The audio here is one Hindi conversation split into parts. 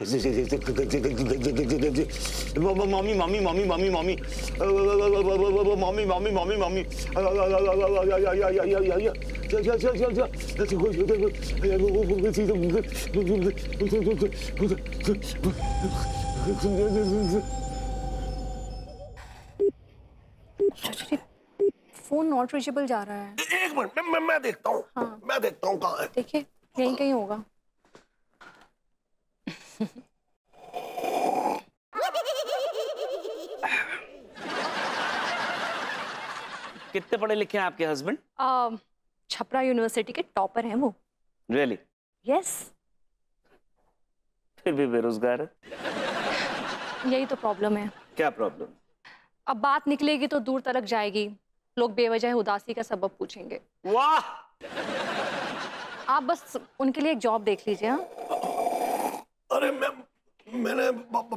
Mummy mummy mummy mummy mummy mummy mummy mummy mummy phone not reachable जा रहा है एक मिनट मैं मैं देखता हूँ हाँ। मैं देखता हूँ कहाँ है देखिए यहीं कहीं होगा कितने पढ़े लिखे हैं आपके हस्बैंड uh, छपरा यूनिवर्सिटी के टॉपर हैं वो रियली really? Yes yes. फिर भी बेरोजगार है यही तो प्रॉब्लम है क्या प्रॉब्लम अब बात निकलेगी तो दूर तक जाएगी लोग बेवजह उदासी का सबब पूछेंगे वाह आप बस उनके लिए एक जॉब देख लीजिए हाँ अरे मैं मैंने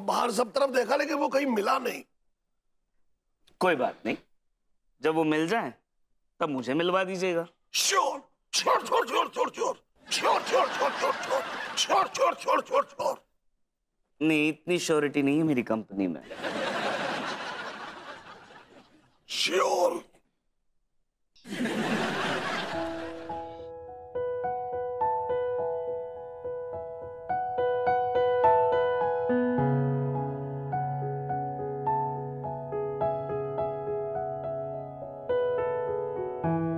बाहर सब तरफ देखा लेकिन वो कहीं मिला नहीं कोई बात नहीं जब वो मिल जाए तब मुझे मिलवा दीजिएगा sure sure sure sure sure sure sure sure sure sure sure sure sure sure sure नहीं इतनी श्योरिटी नहीं है मेरी कंपनी में श्योर thank you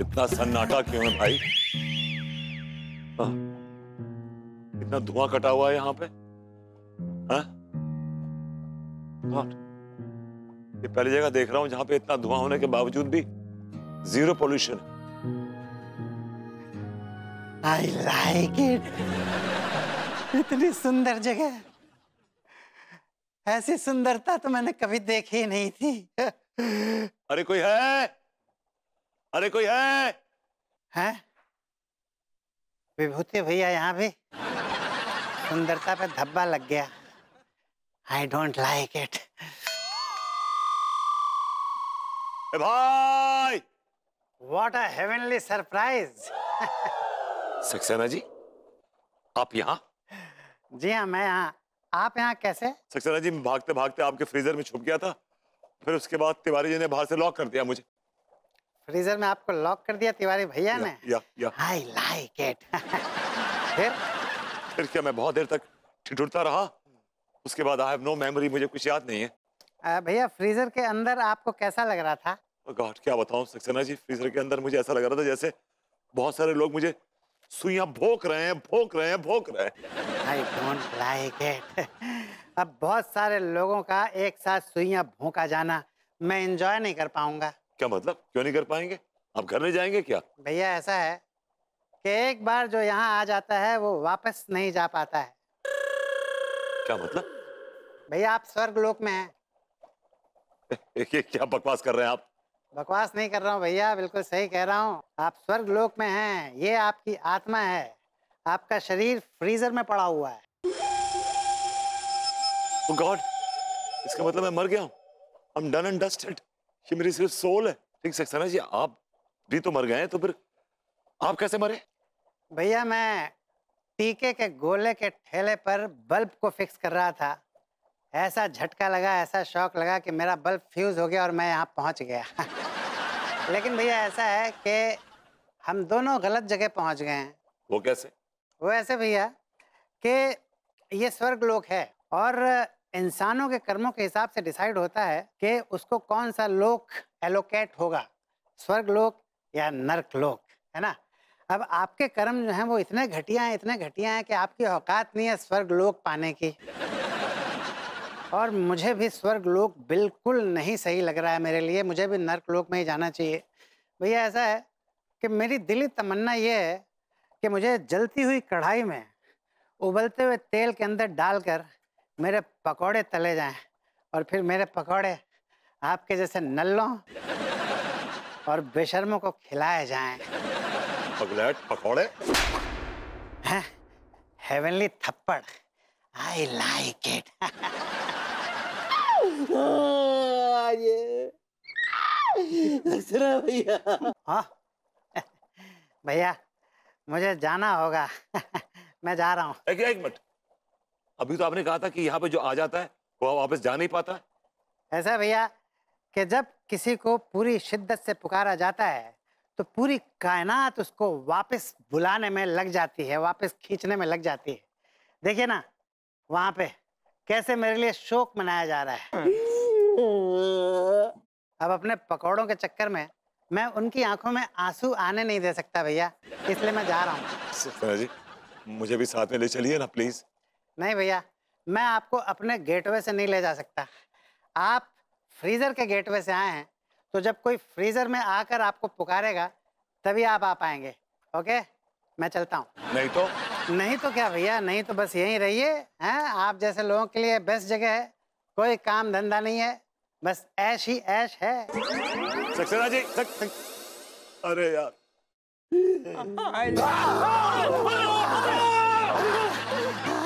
इतना सन्नाटा क्यों है भाई आ, हाँ। इतना धुआं कटा हुआ है यहाँ पे हाँ? ये पहली जगह देख रहा हूं जहां पे इतना धुआं होने के बावजूद भी zero pollution I like it इतनी सुंदर जगह ऐसी सुंदरता तो मैंने कभी देखी नहीं थी अरे कोई है अरे कोई है हैं विभूति भैया यहाँ भी सुंदरता पे धब्बा लग गया आई डोंट लाइक इट भाई what a heavenly surprise Saxena ji आप यहाँ जी हाँ मैं यहाँ आप यहाँ कैसे सक्सेना जी भागते भागते आपके फ्रीजर में छुप गया था फिर उसके बाद तिवारी जी ने बाहर से लॉक कर दिया मुझे फ्रीजर में आपको लॉक कर दिया तिवारी भैया ने आई लाइक इट फिर फिर क्या मैं बहुत देर तक ठिठुरता रहा उसके बाद आई हैव नो मेमोरी मुझे कुछ याद नहीं है भैया फ्रीजर के अंदर आपको कैसा लग रहा था गॉड oh क्या बताऊं सक्सेना जी फ्रीजर के अंदर मुझे ऐसा लग रहा था जैसे बहुत सारे लोग मुझे सुइयां भोंक रहे हैं भोंक रहे हैं भोंक रहे हैं आई डोंट लाइक इट अब बहुत सारे लोगों का एक साथ सुइयां भोंका जाना मैं एंजॉय नहीं कर पाऊंगा क्या मतलब क्यों नहीं कर पाएंगे आप घर नहीं जाएंगे क्या भैया ऐसा है कि एक बार जो यहाँ आ जाता है वो वापस नहीं जा पाता है क्या मतलब भैया आप स्वर्ग लोक में हैं क्या बकवास कर रहे हैं आप बकवास नहीं कर रहा हूँ भैया बिल्कुल सही कह रहा हूँ आप स्वर्ग लोक में हैं ये आपकी आत्मा है आपका शरीर फ्रीजर में पड़ा हुआ है गॉड oh इसका मतलब मैं मर गया हूँ I am done and dusted ये मेरी सिर्फ सोल है लेकिन सक्सेना जी आप भी तो मर गए तो फिर आप कैसे मरे भैया मैं टीके के गोले के ठेले पर बल्ब को फिक्स कर रहा था ऐसा झटका लगा ऐसा शौक लगा कि मेरा बल्ब फ्यूज हो गया और मैं यहाँ पहुँच गया लेकिन भैया ऐसा है कि हम दोनों गलत जगह पहुँच गए हैं वो कैसे वो ऐसे भैया कि ये स्वर्ग लोक है और इंसानों के कर्मों के हिसाब से डिसाइड होता है कि उसको कौन सा लोक एलोकेट होगा स्वर्ग लोक या नर्क लोक है ना अब आपके कर्म जो हैं वो इतने घटिया हैं इतने घटिया हैं कि आपकी औकात नहीं है स्वर्ग लोक पाने की और मुझे भी स्वर्ग लोक बिल्कुल नहीं सही लग रहा है मेरे लिए मुझे भी नर्क लोक में ही जाना चाहिए भैया ऐसा है कि मेरी दिली तमन्ना ये है कि मुझे जलती हुई कढ़ाई में उबलते हुए तेल के अंदर डालकर मेरे पकोड़े तले जाएं और फिर मेरे पकोड़े आपके जैसे नल्लों और बेशर्मों को खिलाए जाएं पगलेट पकोड़े हैं हेवनली थप्पड़ आई लाइक इट भैया हाँ। भैया मुझे जाना होगा मैं जा रहा हूँ एक एक मिनट अभी तो आपने कहा था कि यहाँ पे जो आ जाता है वो वापस जा नहीं पाता ऐसा भैया कि जब किसी को पूरी शिद्दत से पुकारा जाता है तो पूरी कायनात उसको वापस बुलाने में लग जाती है वापस खींचने में लग जाती है देखिए ना वहाँ पे कैसे मेरे लिए शोक मनाया जा रहा है अब अपने पकौड़ों के चक्कर में मैं उनकी आंखों में आंसू आने नहीं दे सकता भैया इसलिए मैं जा रहा हूँ मुझे भी साथ में ले चलिए ना प्लीज नहीं भैया मैं आपको अपने गेटवे से नहीं ले जा सकता आप फ्रीज़र के गेटवे से आए हैं तो जब कोई फ्रीज़र में आकर आपको पुकारेगा तभी आप आ पाएंगे ओके मैं चलता हूँ नहीं तो नहीं तो क्या भैया नहीं तो बस यहीं रहिए हैं आप जैसे लोगों के लिए बेस्ट जगह है कोई काम धंधा नहीं है बस ऐश ही ऐश है सक्सेना जी सक, सक, अरे यार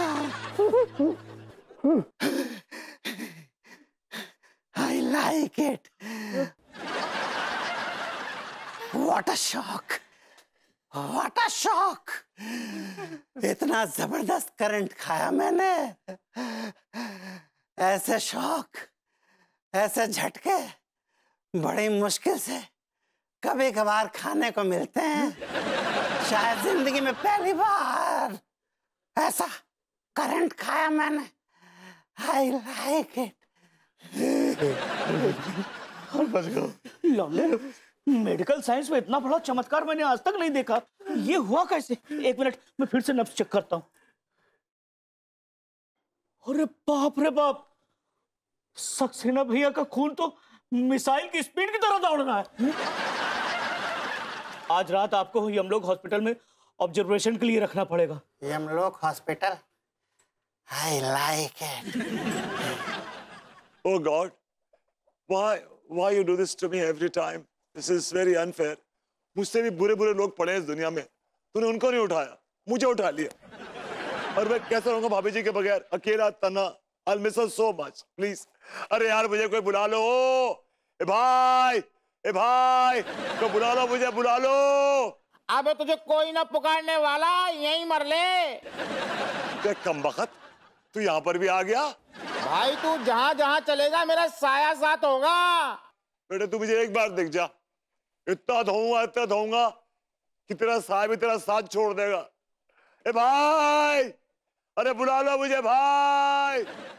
I like it. What a shock. What a shock. इतना जबरदस्त करंट खाया मैंने ऐसे शौक ऐसे झटके बड़ी मुश्किल से कभी कभार खाने को मिलते हैं शायद जिंदगी में पहली बार ऐसा करंट खाया मैंने आई लाइक इट बस मेडिकल साइंस में इतना बड़ा चमत्कार मैंने आज तक नहीं देखा ये हुआ कैसे एक मिनट मैं फिर से नब्स चेक करता हूं अरे बाप रे बाप सक्सेना भैया का खून तो मिसाइल की स्पीड की तरह दौड़ रहा है आज रात आपको हम लोग हॉस्पिटल में ऑब्जर्वेशन के लिए रखना पड़ेगा हम लोग hospital I like it. oh God, why why you do this to me every time? This is very unfair. मुझसे भी बुरे बुरे लोग पड़े हैं इस दुनिया में तूने उनको नहीं उठाया मुझे उठा लिया और मैं कैसा रहूंगा भाभी जी के बगैर अकेला तना I miss so much please अरे यार मुझे कोई बुला लो ए भाई ए भाई तो बुला लो मुझे बुला लो अबे तुझे कोई ना पुकारने वाला यहीं मर ले कम बखत तू यहाँ पर भी आ गया भाई तू जहाँ जहाँ चलेगा मेरा साया साथ होगा बेटे तू मुझे एक बार देख जा इतना धोऊंगा इतना धोऊंगा कि तेरा साया भी तेरा साथ छोड़ देगा ए भाई अरे बुला लो मुझे भाई